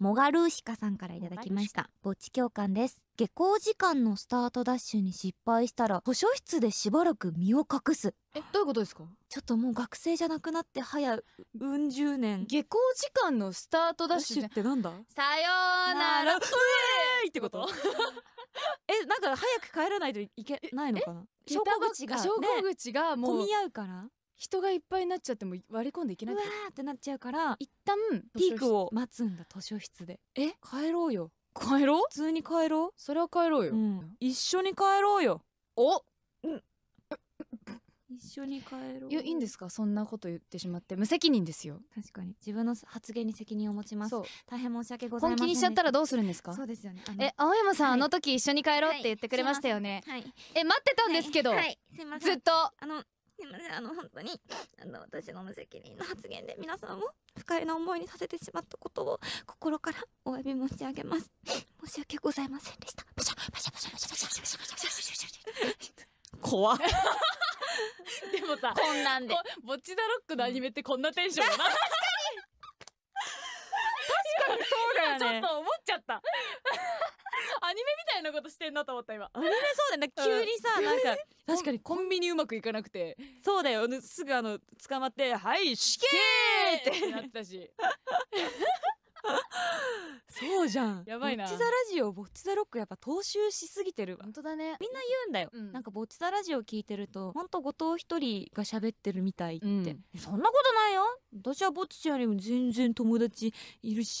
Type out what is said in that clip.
モガルーシカさんからいただきましたぼっち教官です下校時間のスタートダッシュに失敗したら図書室でしばらく身を隠すえどういうことですかちょっともう学生じゃなくなって早うん十年下校時間のスタートダッシュってなんださようならうえーってことえなんか早く帰らないといけないのかな小口が、ね、小口がもう混み合うから人がいっぱいになっちゃっても割り込んでいけないうわーってなっちゃうから一旦ピークを待つんだ図書室でえ帰ろうよ帰ろう普通に帰ろうそれは帰ろうよ、うん一緒に帰ろうよおうん、一緒に帰ろういやいいんですかそんなこと言ってしまって無責任ですよ確かに自分の発言に責任を持ちますそう大変申し訳ございません本気にしちゃったらどうするんですかそうですよねえ青山さん、はいあの時一緒に帰ろうって言ってくれましたよね、はいえ待ってたんですけど、はいすいませんずっとあのすいません、あの、本当に、あの、私の無責任な発言で皆さんを不快な思いにさせてしまったことを心からお詫び申し上げます。申し訳ございませんでした。パシャパシャパシャパシャパシャパシャパシャパシャ怖でもさ、こんなんで。ぼっちだロックのアニメってこんなテンションだな。確かにそうだよね。ちょっと思っちゃった。いなことしてんなと思った今あれねそうだよ急にさ、なんか確かにコンビニうまくいかなくてそうだよすぐあの捕まって「はい死刑!」ってなったしそうじゃんやばいなボッチザラジオボッチザロックやっぱ踏襲しすぎてる本当だねみんな言うんだよ、うん、なんかボッチザラジオ聞いてるとほんと後藤一人が喋ってるみたいって、うん、そんなことないよ私はボッチちゃんよりも全然友達いるし